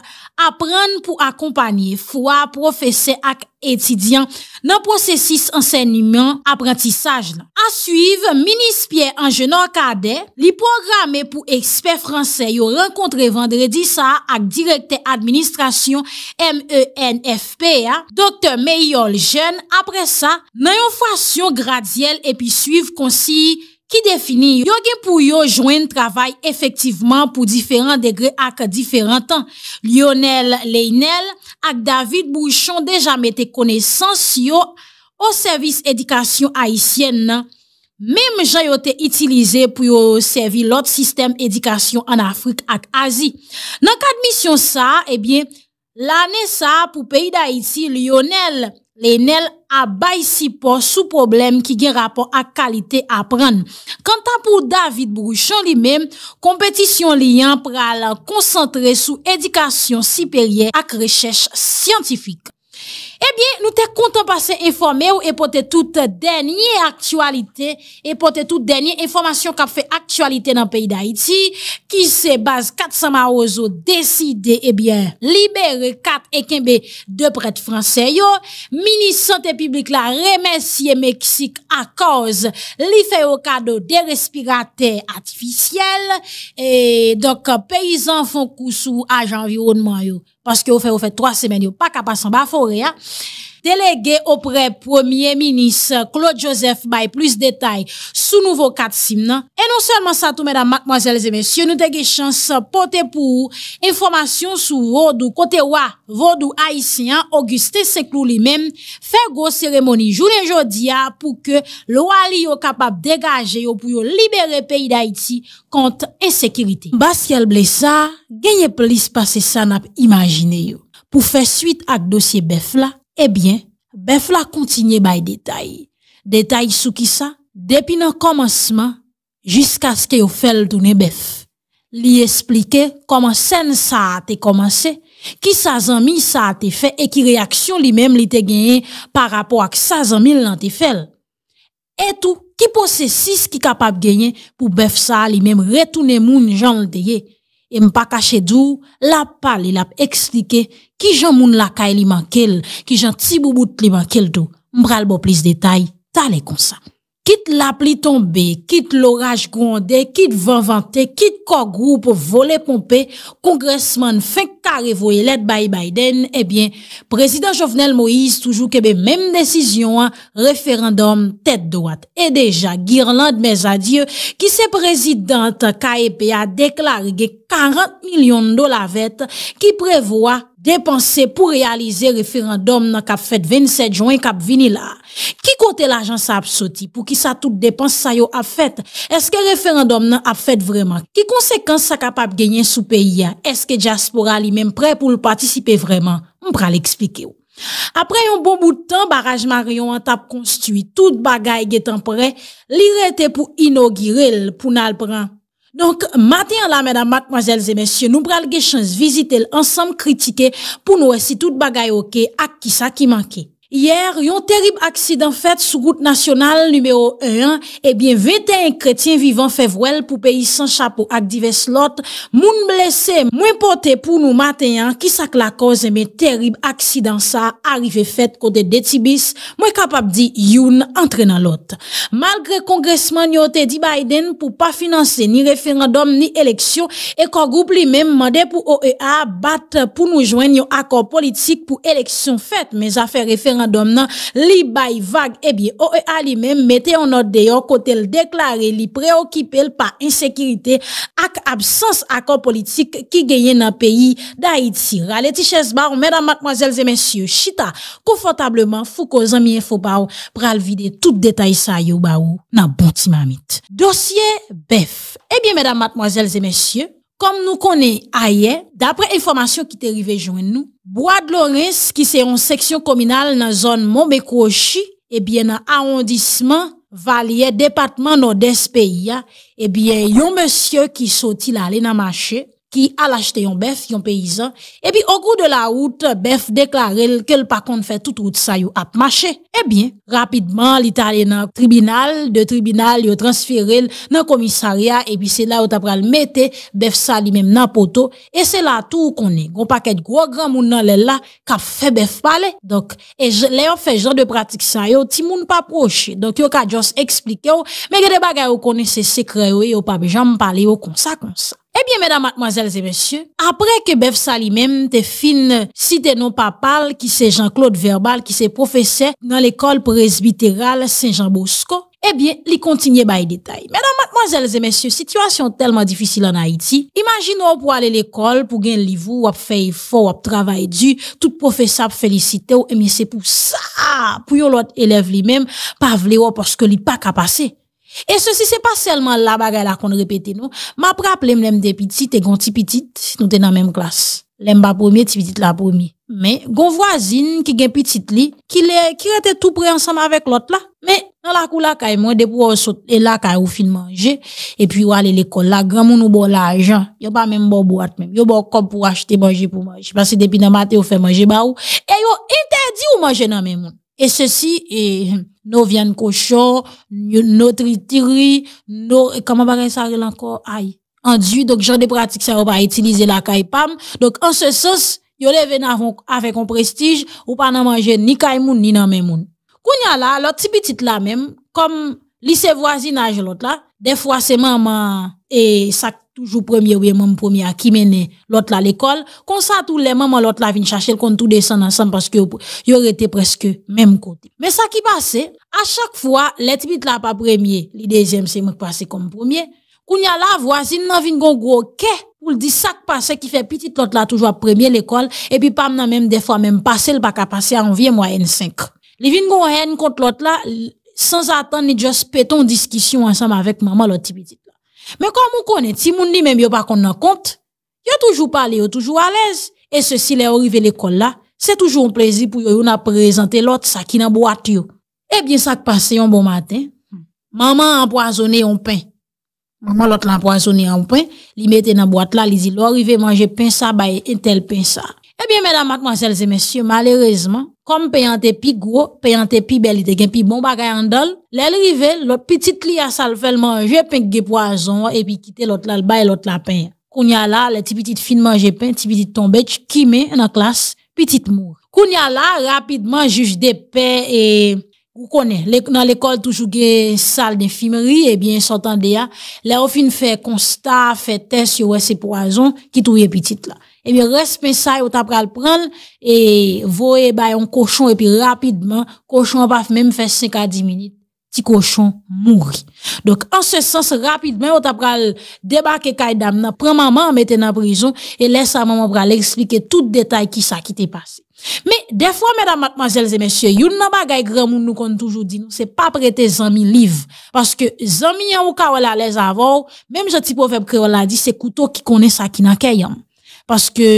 apren pou akompanyi fwa profese ak etidyan nan prosesis anseniman aprentisaj nan. A suiv, minispye anjenor kade, li programe pou eksper franse yo renkontre vendredi sa ak direkte administrasyon MENFPA, doktor meyol jen, apre sa, nan yon fasyon gradyel epi suiv konsi... Ki defini, yon gen pou yo jwen travay efektivman pou diferent degre ak diferent tan. Lionel Leynel ak David Bouchon deja mette konesans yo o servis edikasyon Haitien nan. Mem jan yo te itilize pou yo servi lot sistem edikasyon an Afrik ak Azie. Nank admisyon sa, ebyen, la ne sa pou peyi d'Haiti Lionel. Le nel abay si po sou problem ki gen rapor ak kalite apran. Kantan pou David Brouchon li men, kompetisyon li an pra la konsantre sou edikasyon siperye ak rechèche siyantifik. Ebyen nou te kontan pase informe ou epote tout denye aktualite, epote tout denye informasyon kap fe aktualite nan peyi da iti ki se base katsama ozo deside ebyen libere kat ekenbe de pret franse yo. Mini sante publik la remensye Meksik ak cause li fe yo kado de respirate atifisyele. E doke peyizan fon kousou a janvi ou nman yo. parce que vous faites fait trois semaines, vous pas capable de s'en bas forêt, hein. delege opre premier minis Claude Joseph Baye plus detay sou nouvo katsim nan. E non selman non sa tou mèdame, mademoiselles et messieurs, nou te ge chans pote pou ou informasyon sou vodou kote wa vodou Haitien Auguste Seklou li men, fe go seremoni jounen jodi ya ah, pou ke lwa li yo kapap degaje yo pou yo libere peyi d'Haïti kont ensekirite. Bas yal ble sa, genye plis pase sa nap imagine yo pou fe suite ak dosye bef la. Ebyen, bef la kontinye bay detay. Detay sou ki sa, depi nan komanseman, jiska skè yo fel toune bef. Li esplike koman sen sa a te komanse, ki sa zanmi sa a te fe, e ki reaksyon li mem li te genyen par rapport ak sa zanmi lan te fel. Etou, ki pose sis ki kapap genyen pou bef sa li mem retoune moun janl te ye. E mpa kache dou, lap pale, lap ekslike, ki jan moun lakay li mankel, ki jan tibou bout li mankel dou, mbral bo plis detay, talekonsan. Kit la pli tombe, kit l'orage gronde, kit van vante, kit ko groupe vole pompe, kongresman fin kare voye led bay Biden, ebyen, eh prezident Jovenel Moïse toujou kebe mèm desisyon, referendom, tèt doat. E deja, gir lan d'mez adye ki se prezident KEP a deklarige 40 milyon do la vet ki prevoa. depanse pou realize referandom nan kap fet 27 Jouen kap vini la. Ki kote l'ajan sa ap soti pou ki sa tout depanse sa yo ap fet? Eske referandom nan ap fet vreman? Ki konsekans sa kap ap genyen sou peyi ya? Eske diaspora li menm pre pou l'partisipe vreman? Mpra l'eksplike ou. Apre yon bon bout de tan, Baraj Marion an tap konstuit. Tout bagay getan pre, li rete pou inogire l pou nal pre an. Donk, mati an la, mèdam, matmoazèl zè, mèsyè, nou pral ge chans vizite l ansam kritike pou nou esi tout bagay oke ak kisa ki manke. Yer, yon terib aksidan fet sou gout nasyonal numeo 1, ebyen 21 kretien vivan fevwel pou peyi san chapou ak diwes lot, moun blese mwen pote pou nou matenyan ki sak la koze men terib aksidan sa arive fet kote detibis mwen kapap di youn antre nan lot. Malgre kongresman yote di Biden pou pa finanse ni referandom ni eleksyon e kon groupli men mwande pou OEA bat pou nou jwen yon akor politik pou eleksyon fet men afe referandom. an dom nan li bayi vage e eh biye o e alimem mette yon not deyon kote l deklare li preokipe l pa insekirite ak absans akon politik ki genyen nan peyi da iti. Rale ti ches bar ou mèdam matmwazèl zè mèsyè chita konfotableman fou ko zan miye fò pa ou pral vide tout detay sa yo ba ou nan bouti mamit. Dosye bef, e biye mèdam matmwazèl zè mèsyè, Kom nou konen aye, dapre informasyon ki te rive jwen nou, Boad Loris ki se yon seksyon kominal nan zon Monbekochi, ebyen nan aondisman valye departman nou des peyi ya, ebyen yon monsye ki soti la alen nan mache, ki al achete yon bef, yon peyizan, epi okou de la route, bef deklarel ke l pa kon fè tout route sa yo ap mache, ebyen, eh rapidman, l'Italien nan tribunal, de tribunal, yo transferel nan komisaria, epi se la ou ta pral mette, bef sa li menm nan poto, e se la tou konen, gwo paket gwo gran moun nan lè la, ka fè bef pale, donk, e lè yo fè jò de pratik sa yo, ti moun pa proche, donk yo ka jòs eksplike yo, me gè de bagay yo konen se sekre yo, yo pa bejam pale yo, konsa konsa. Ebyen, eh mèdam, matmozèlzèmèsyè, apre ke bev sa li mèm te fin si te nou pa pal ki se Jean-Claude Verbal ki se profese nan l'ekol prezbitéral Saint-Jean-Bousko, ebyen, eh li kontinye baye detay. Mèdam, matmozèlzèmèsyè, sitywasyon telman difisil an Haiti, imajin wò pou ale l'ekol pou gen li vou wap fey fo wap travay du, tout profesa pou felisite wò, ebyen, se pou sa pou yon lot elev li mèm pa vle wò porske li pa kapase. E se si se pa selman la bagay non. la kon repete nou, ma praplem lem de pitit e gon ti pitit, nou te nan menm klas. Lem ba pomi, ti pitit la pomi. Men, gon vwazin ki gen pitit li, ki rete tout pre ansanm avek lot la. Men, nan la kou la kay mwen, depo ou sot, e la kay ou fin manje, e pi ou ale l'ekol la, gran moun ou bo la ajan, yo ba menm bo bo at menm, yo bo kop pou achete manje pou manje, pasi depi nan mate ou fe manje ba ou, e yo interdi ou manje nan menm moun. Et ceci est nos viandes cochons, nos triteries, nos comment va ça encore aïe. Enduit donc genre de pratique ça on va utiliser la caille Donc en ce sens, yo levé avec un prestige ou pas manger ni caille ni nan même y a là, l'autre petite là même comme lycée voisinage l'autre là, des fois c'est maman et ça Toujou premye wè mèm premye akimene lot la l'ekol. Konsa tou lè mèm an lot la vin chache l kon tou desen ansan paske yo rete preske mèm koti. Mè sa ki pase, a chak fwa let bit la pa premye, li dezyem se mèm pase kom premye, koun ya la vwa zin nan vin gon gwo ke, pou l di sak pase ki fe pitit lot la toujou ap premye l'ekol epi pam nan mèm defwa mèm pase l baka pase an vye mwa en 5. Li vin gon en kont lot la, sans atan ni jos peton diskisyon ansan mèm avèk mèm an lot ti biti. Mais comme on connaît, si on ni même pas qu'on en compte, a toujours parlé, a toujours à l'aise. Et ceci, les arrivé l'école là, c'est toujours un plaisir pour on de présenté l'autre, ça qui la boîte Eh bien, ça qui passe un bon matin. Maman a empoisonné un pain. Maman l'autre l'a empoisonné un pain. il mette dans boîte là, il dit, veut manger pain ça, bah, un tel pain ça. Eh bien, mesdames, mademoiselles et messieurs, malheureusement, Kom peyante pi gro, peyante pi belite gen, pi bon bagay andol, lè l'rive, lò pitit li a sal fel manje, penk ge poason, e pi kite lòt lalba e lòt lapen. Koun ya la, lè ti pitit fin manje pen, ti pitit tombech, kime, nan klas, pitit mou. Koun ya la, rapidman, juj depe, e kou kone, nan l'ekol toujou ge sal denfimeri, e bin sotan deya, lè ou fin fe konsta, fe tes yo wè se poason, ki touye pitit la. eh bien, respect ça, yo à le prendre, et voye ba un cochon, et puis rapidement, cochon pas même fait 5 à 10 minutes, petit cochon mourit. Donc, en ce sens, rapidement, yo à pral débarquer kay dam nan, prend maman, mettez en prison, et laisse à maman pour l'expliquer tout détail qui ça qui t'est passé. Mais, des fois, mesdames, mademoiselles et messieurs, yon nan bagay grand moun nous kon toujours dit nous, c'est pas prêter zami livre. Parce que zami en ou ka wala les avant, même si proverbe créole a dit, c'est couteau qui connaît ça qui nan kayam. Paske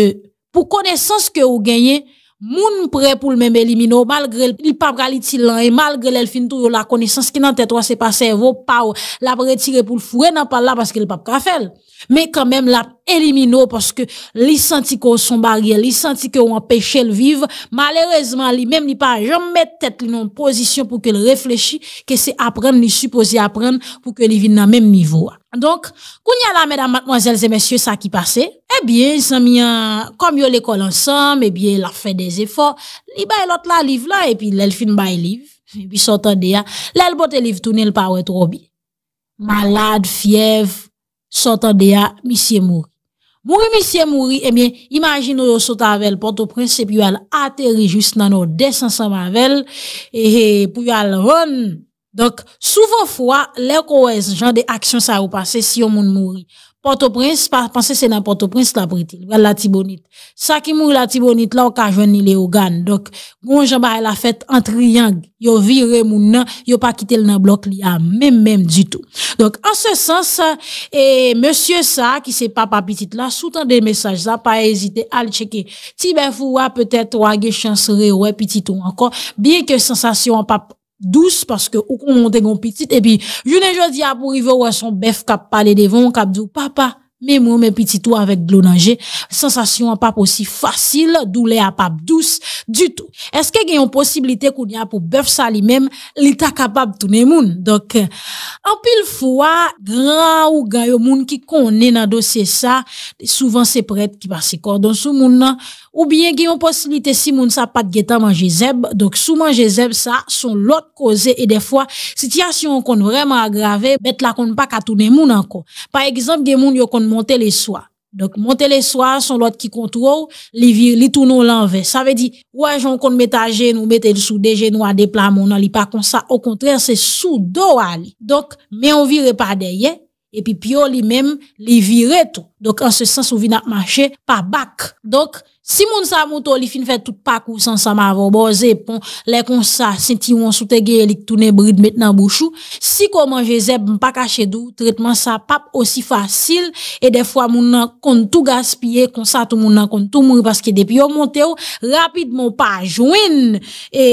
pou konesans ke ou genye, moun pre pou l mèm elimino malgre l pap gali ti lan e malgre l el fin tou yo la konesans ki nan tetwa se pase evo pa ou la pre tire pou l fure nan pala paske l pap kafel. Men kan mèm la elimino paske li santi kon son barye, li santi kon an peche l vive, malerezman li mèm ni pa jom mèt tet li nan posisyon pou ke l reflechi ke se apren ni suposi apren pou ke li vin nan mèm nivou a. Donc, a la, mesdames, mademoiselles et messieurs, ça qui passait. Eh bien, un comme yo l'école ensemble, eh bien, la fait des efforts. Li bay l'autre la livre là, et puis l'elfine bay livre. Et puis, sortant de ya, l'el bote livre tourne le pas trop bien. Malade, fièvre, sortant de ya, monsieur mouri. Mouri, monsieur mouri, eh bien, imagine yo saute avec Port-au-Prince, et puis yo atterri juste dans nos descente ensemble avec, et, et pour yo al run, donc, souvent fois, les genre des actions, ça ou passé si on moun mourit. Port-au-Prince, pensez c'est dans Port-au-Prince, la prêté, la Tibonite. Ça qui mourit la Tibonite, là, on ka joindre les organes. Donc, bon, j'en la fait un triangle. Yo viré moun nan, yo pas quitté le nan bloc li a même, même du tout. Donc, en ce sens, et monsieur ça, qui c'est papa petit là, sous des messages ça, pas hésité à le checker. vous peut-être, ou a chance, ouais, petit ou encore, bien que sensation, pas Douz, paske ou kon monte kon pitit, epi jounen jò di apou rive ou ason bev kap pale devon, kap djou papa, mè mou mè pitit ou avèk glonanje, sensasyon apap osi fasil, dou le apap douz, djou tou. Eske genyon posibilite kon yon apou bev sa li mèm, li ta kapap tounen moun? Dok, apil fwa, gran ou gayo moun ki konnen nan dosye sa, souvan se pret ki basi kordon sou moun nan, Ou byen gen yon posilite si moun sa pat getan manje zeb, dok sou manje zeb sa, son lot koze, e defwa, sitiyasyon kon vreman agrave, bet la kon pa katounen moun anko. Par egzamp gen moun yo kon monte le swa. Dok monte le swa, son lot ki kontrou, li vir li tou nou lanve. Sa ve di, wajon kon metaje nou, metel sou deje nou, a depla moun an li pa kon sa, o kontre, se sou do a li. Dok, me yon vire pa deye, e pi pyo li mem, li vire tou. Dok, an se sens ou vi nat mache, pa bak. Dok, Si moun sa moutou li fin fè tout pa kousan sa mavo, bo zeb pon le kon sa senti wonsoute geye lik toune brid met nan bouchou, si koman je zeb mpa kache dou, tretman sa pap osi fasil, e defwa moun nan kontou gaspye, kon sa tout moun nan kontou mou, paske depi yo monte ou, rapid moun pa jwen, e...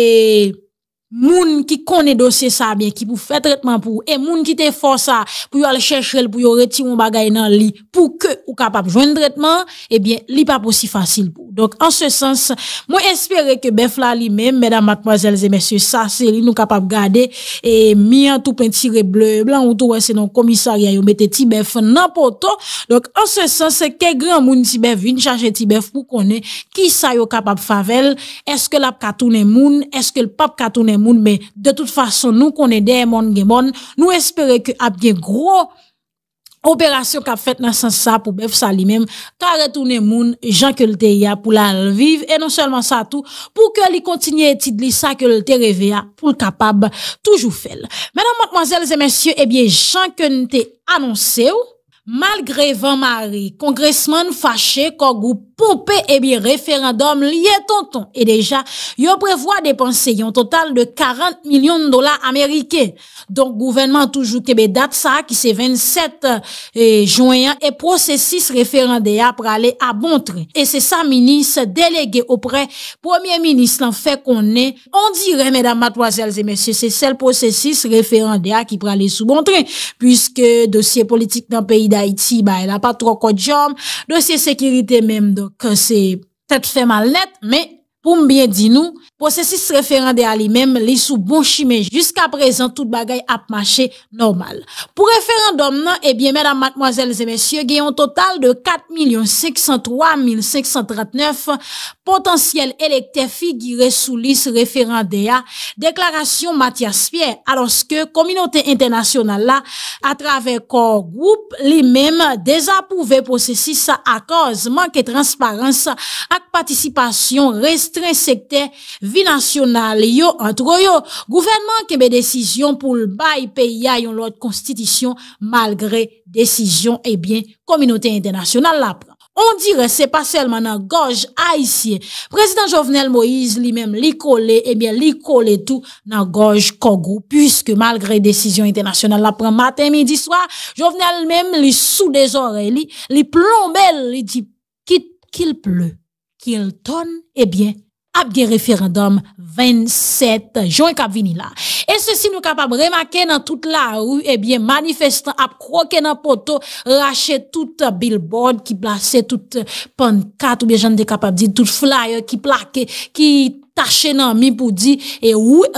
moun ki kone dosye sa bin, ki pou fè tretman pou, e moun ki te fò sa, pou yo alè chèchrel, pou yo reti moun bagay nan li, pou ke ou kapap jwen tretman, e bin, li pa pou si fasil pou. Donk, an se sens, moun espere ke bef la li men, mèdam, matmazèl, zè mèsyè, sa se li nou kapap gade, e mi an tou pen tire blè, blan ou tou wè se non komisaryan, yo mette ti bef nan poto. Donk, an se sens, se ke gran moun ti bef, vin chanjè ti bef pou konè, ki sa yo kapap favel, eske l ap katounen moun, mais de toute façon nous est des monde nous espérons que a bien gros opération qu'a fait dans sens pour bœuf ça lui-même ta retourner moun Jean que pour la vivre et non seulement ça tout pour que li continue étudier ça que le te pour le capable toujours faire mesdames mademoiselles et messieurs eh bien Jean que nous annoncé Malgre 20 mari, kongresman fache kog ou pompe e bi referandom liye tonton. E deja, yo prevoa depanse yon total de 40 milyon dola Amerike. Donk gouvenman toujou kebe dat sa ki se 27 eh, joyan e prosesis referandeya prale a bontre. E se sa minis delege opre, premier minis lan fe konen. On dire, medan matwazel zemesye, se sel prosesis referandeya ki prale sou bontre. Ya iti, ba, el a pa trokot jom. Dosye sekirite menm, do, ke se, tet fèman let, me, pou mbyen di nou, prosesis referan de a li mem li sou bon chime jusqu'a prezen tout bagay ap mache normal. Po referan dom nan, ebyen, mèdam, matmoazèl, zèmèsyè, geyon total de 4,503,539 potansyèl elektèfi gire sou lis referan de a deklarasyon Matias Fier alonske kominote internasyonan la atrave kor goup li mem dezapouve prosesis ak orzmanke transparans ak patisypasyon restren sekte vè Vi nasyonal yo antro yo. Gouvernman kebe desisyon pou l'bay pe ya yon lot konstitisyon malgre desisyon e eh bien kominote internasyonal la plan. On dire se pa selman nan goj a yisiye. Prezident Jovenel Moïse li menm li kole e bien li kole tou nan goj kogou. Puske malgre desisyon internasyonal la plan. Maten midi swa Jovenel menm li sou de zore li plombe li di kit kil ple, kil ton e bien. ap gen referendum 27 joun kap vini la. Est-se si nou kap ap remake nan tout la ou, ebyen eh manifestan ap kroke nan pote, rache tout billboard ki blase, tout pankat ou bejande kap ap di, tout flyer ki plake, ki... Tache nan mi pou di e,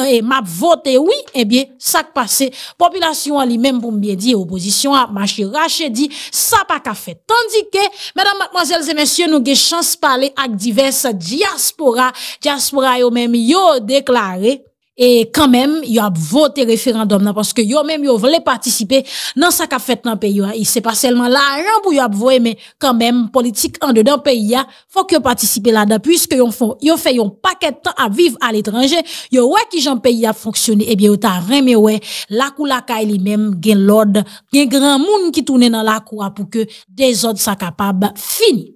e map vote e oui, ebyen eh sak pase. Popilasyon li menm pou mbiye di, oposisyon ap machi rache di, sa pa ka fe. Tandike, menan matmazelze mensyen nou ge chans pale ak divers diaspora. Diaspora yo menm yo deklare. E kanmèm, non, yo ap vote referandom nan, paske yo mèm yo vle patisipe nan sa ka fèt nan peyi yo a. E se pa selman la, rèm pou yo ap voe, mè kanmèm, politik an de dan peyi yo a, fòk yo patisipe la da. Piske yo fè yon paket tan a viv al etranje, yo wè ki jan peyi yo a fonksyoni, e eh bie yo ta rèmè wè, lakou lakay li mèm gen lòd, gen gran moun ki tounè nan lakou a, pou ke de zòd sa kapab fini.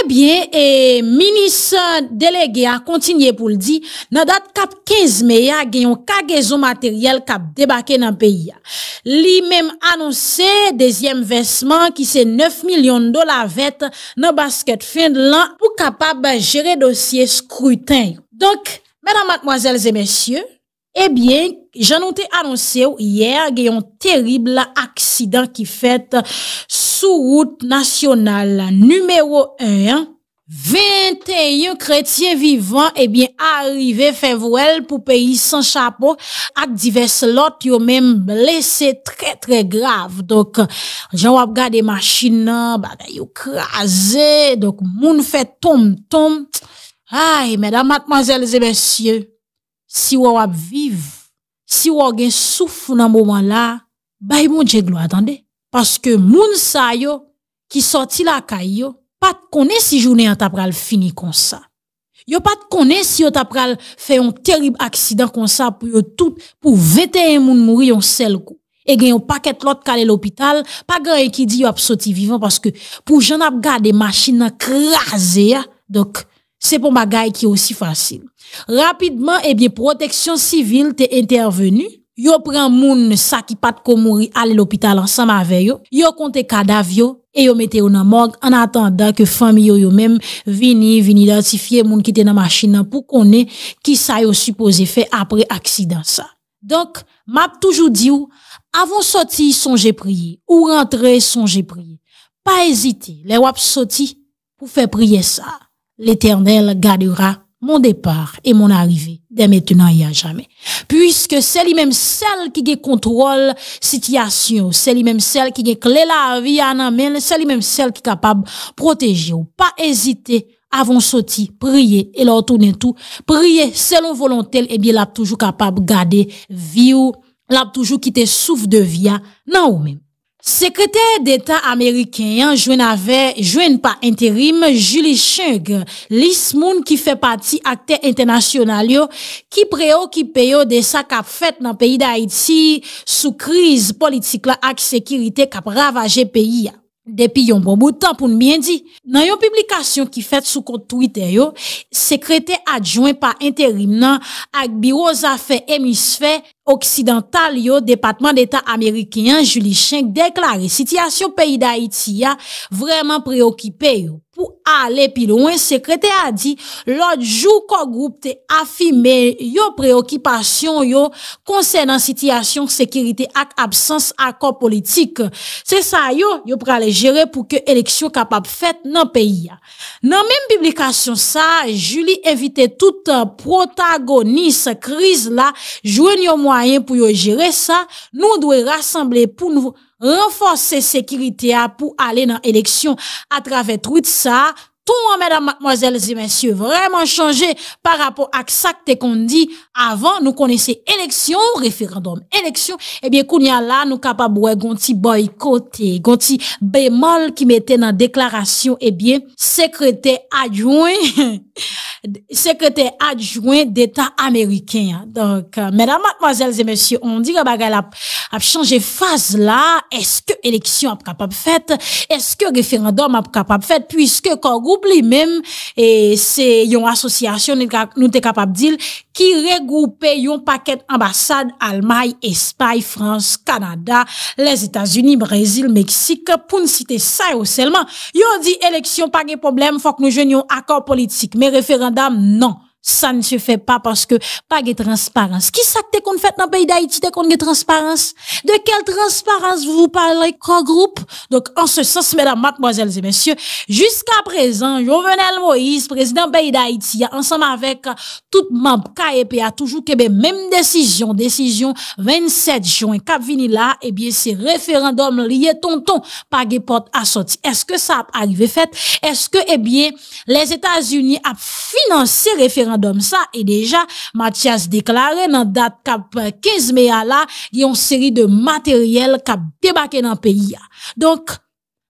Ebyen, eh e minis delege a kontinye pou ldi, nan dat kap 15 meya genyon kagezon materyel kap debake nan peyi a. Li mem anonse, dezyen vesman, ki se 9 milyon dola vet nan basket fin de lan, pou kapab jere dosye skrutin. Donk, menan matmoazelze mesye, ebyen, eh janon te anonse ou yè, genyon teribla aksidan ki fète sous route nationale numéro 1, 21 hein. chrétiens vivants, et eh bien, arrivés février pour pays sans chapeau, avec diverses lotes, ils même blessé très, très grave. Donc, j'en ont regardé des machines, ils crasé, donc, moun fait tombe, tombe. mesdames, mademoiselles et messieurs, si vous avez vivre, si vous avez souffert dans ce moment-là, bah, mon Dieu, attendez. Parce que moun qui sorti la caille pas de connaître si journée en tapral fini comme ça. Yo pas de connais si yo tapral fait un terrible accident comme ça pour tout, pour 21 moun mourir en seul coup. Et gen yon paquet l'autre calé l'hôpital, pas grand qui dit sorti vivant parce que pour j'en ap des machines nan crasé. Donc, c'est pour bagay qui est aussi facile. Rapidement, et bien, protection civile est intervenue. Yo pren moun sa ki pat ko mouri ale l'opital ansan ma veyo Yo konte kadav yo e yo mete yo nan mor An atanda ke fami yo yo men vini, vini dan sifiye moun kite nan machina Pou konen ki sa yo supose fe apre aksidansa Donk, map toujou di ou Avon soti sonje priye ou rentre sonje priye Pa ezite, le wap soti pou fe priye sa L'Eternel gadera moun depar e moun arive dès maintenant et à jamais. Puisque c'est lui-même celle qui contrôle situation, c'est lui-même celle qui clé la vie amène, c'est lui-même celle qui est capable de protéger ou pas hésiter avant sortir, prier et leur tourner tout, prier selon volonté et eh bien là toujours capable de garder vie ou là toujours quitter souffle de vie hein. non ou même. Sekreter d'Etat Ameriken yon jwen avè, jwen pa interim, Julie Shug, lis moun ki fè pati akte internasyonal yo, ki preo ki peyo de sa kap fèt nan peyi da Haiti sou kriz politik la ak sekirite kap ravaje peyi ya. Depi yon bon boutan pou n'byen di. Nan yon publikasyon ki fèt sou kont Twitter yo, sekreter adjwen pa interim nan ak biyo zafè emis fè, Occidental yo, Departement d'Etat Amerikien, Julie Cheng, deklare sityasyon peyi da Haiti ya vreman preokipe yo. Po ale pilouen, sekrete a di lot jou kogroupe te afime yo preokipasyon yo konsenen sityasyon sekirite ak absans akor politik. Se sa yo, yo pre ale jere pou ke eleksyon kapap fet nan peyi ya. Nan men publikasyon sa, Julie evite tout euh, protagoni se kriz la, jwen yo mwen pour gérer ça. Nous devons rassembler pour nous renforcer sécurité pour aller dans l'élection à travers tout ça. Tout, mesdames, mademoiselles et messieurs, vraiment changé par rapport à ça qu'on dit avant, nous connaissions élection, référendum, élection, eh bien, qu'on y a là, nous capables ouais, gonti boycotté, gonti bémol qui mettait dans déclaration, eh bien, secrétaire adjoint, secrétaire adjoint d'État américain. Donc, euh, mesdames, mademoiselles et messieurs, on dit que la a, a changé phase là. Est-ce que élection a capable fait? Est-ce que référendum a capable fait? Puisque, Congo Ou bli men, e se yon asosyasyon nou te kapap dil, ki regoupe yon paket ambasad Almay, Espay, Frans, Kanada, les Etats-Unis, Brazil, Meksik, pou n site sa yo selman. Yon di eleksyon pa ge problem, fok nou jen yon akor politik, men referandam nan. ça ne se fait pas parce que pas de transparence. Qui ça que qu'on fait dans le pays d'Haïti, t'es qu'on de transparence? De quelle transparence vous parlez, grand groupe? Donc, en ce sens, mesdames, mademoiselles et messieurs, jusqu'à présent, Jovenel Moïse, président pays d'Haïti, ensemble avec tout membre KEP, a toujours que ben, même décision, décision 27 juin, cap vini là, eh bien, c'est référendum lié tonton, pas de porte à sortie. Est-ce que ça a arrivé fait? Est-ce que, eh bien, les États-Unis ont financé référendum donm sa, e deja, Matias deklare nan dat kap 15 meya la, yon seri de materiel kap debake nan peyi ya. Donk,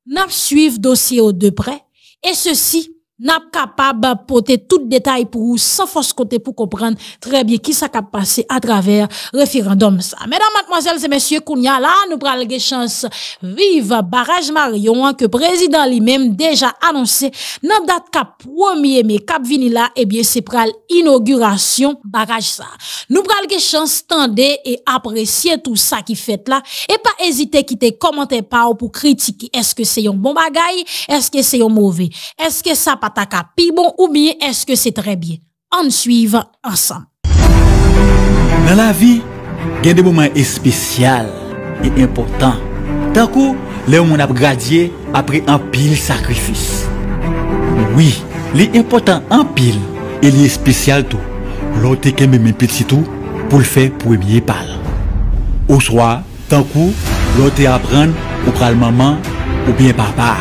nap suif dosye o depre, e sosi n'a capable porter tout détail pour vous sans force côté pour comprendre très bien qui ça passé à travers référendum ça. Mesdames, mademoiselles et messieurs, Kounia, là, nous prenons la chance vive barrage Marion hein, que président lui-même déjà annoncé dans date cap 1er mai cap vini là et eh bien c'est pral inauguration barrage ça. Nous prenons la chance tendez et apprécier tout ça qui fait là et pas hésiter quitter commenter par pour critiquer est-ce que c'est un bon bagaille, est-ce que c'est un mauvais, est-ce que ça pas ta ka pi bon ou miye eske se tre biye. An suyve ansan. Nan la vi, gen de mouman espesyal e important. Tankou, le ou moun ap gradye apre an pil sakrifis. Oui, li important an pil, e li espesyal tou. Lote kem men men piti tou pou l'fe pou emye pal. Ou swa, tankou, lote ap ren ou pral maman ou bien papa.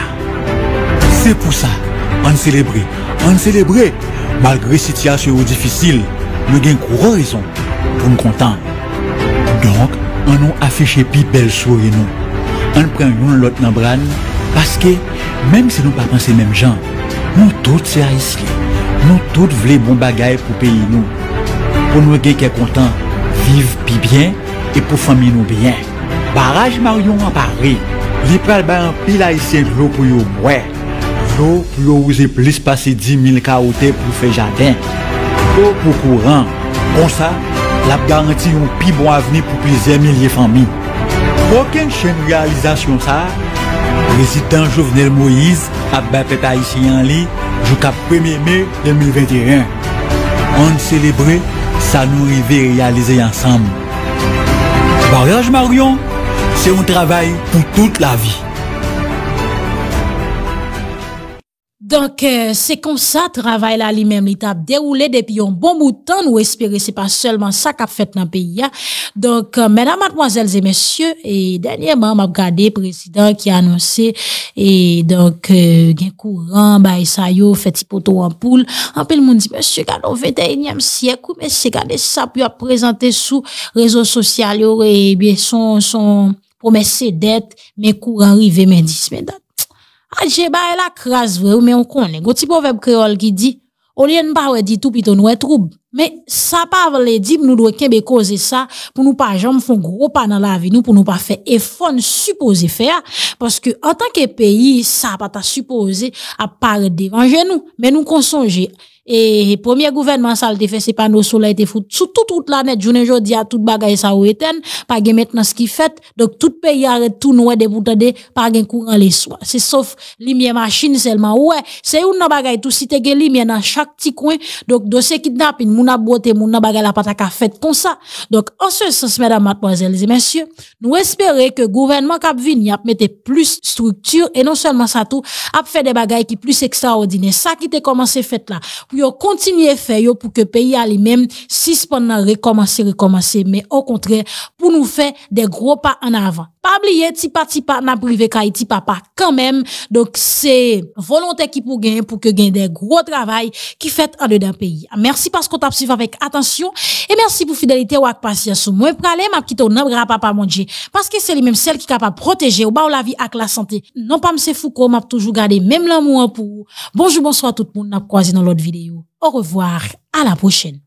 Se pou sa, An celebre, an celebre, malgre si tia se ou difisil, nou gen kouror y son, pou nou kontan. Donk, an nou afeshe pi bel sou y nou. An pren yon lot nan bran, paske, menm se nou pa panse menm jan, nou tout se a iske. Nou tout vle bon bagay pou peyi nou. Pou nou gen ke kontan, viv pi bien, e pou fami nou bien. Baraj mar yon an pari, li prel ben pi la isen lou pou yon mwen. Lò pou yo ouze plis pase 10.000 kaote pou fe jaden. Lò pou kouran. Kon sa, lap garanti yon pi bon aveni pou plize 1.000.000 fami. Poken chen realizasyon sa, rezitant jovenel Moïse ap bepe ta isi yon li, jou ka 1.000.000 2021. An celebre, sa nou revi realize yon sam. Barrage Marion, se yon travay pou tout la vi. Donk, euh, se kon sa, travay la li mem li tap deroule depi yon bon moutan nou espere se pa selman sa kap fet nan pe ya. Donk, euh, mena madmoazelze, mesye, e denye man mab gade prezident ki anonsi, e donk euh, genkou ran, bay sa yo, feti poto wampoul, anpe l moun di, mesye, gado vete enyem siyekou, mese gade sa pyo ap prezante sou rezon sosyal yo, e bie son promese det, menkou ranrive men dis, men dat. Ah, j'ai bah, elle a crasse, vrai, mais on connaît. Gauti proverbe créole qui dit, On lieu de parler dit tout, puis nous ouais trouble. Mais, ça pas de dire, nous devons causer ça, pour nous pas faire font gros pas dans la vie, nous, pour nous pas faire effort, supposé faire. Parce que, en tant que pays, ça pas t'a supposé à parler devant nous. Mais nous consommer et e premier gouvernement ça le fait c'est pas nos soleil t'es fout sous toute toute l'année journée jodi à toute bagaille ça ou éteint pas maintenant ce qui fait donc tout pays arrête tout nous, de bout de pas gain courant les soirs c'est sauf lumière machine seulement ouais c'est une bagaille tout si t'es gain lumière dans chaque petit coin donc dossier kidnapping mon a boté moun bagaille la pas fait comme ça donc en ce sens mesdames mademoiselles et messieurs nous espérons que gouvernement cap vini a mettre plus structure et non seulement ça tout a fait des bagailles qui plus extraordinaires ça qui t'est commencé fait là pour yo continuer faire pour que pays si ce n'est pas recommencer recommencer mais au contraire pour nous faire des gros pas en avant pas oublier ti pati pa n'a privé papa quand même donc c'est volonté qui pour gagner pour que gagne des gros travail qui fait en dedans pays merci parce qu'on t'a suivi avec attention et merci pour fidélité ou patience moi praler m'a quitté on papa mon dieu parce que c'est les mêmes celle qui capable protéger ou ba la vie avec la santé non pas monsieur Foucault m'a toujours gardé même l'amour pour bonjour bonsoir tout le monde n'a croisé dans l'autre vidéo au revoir, à la prochaine.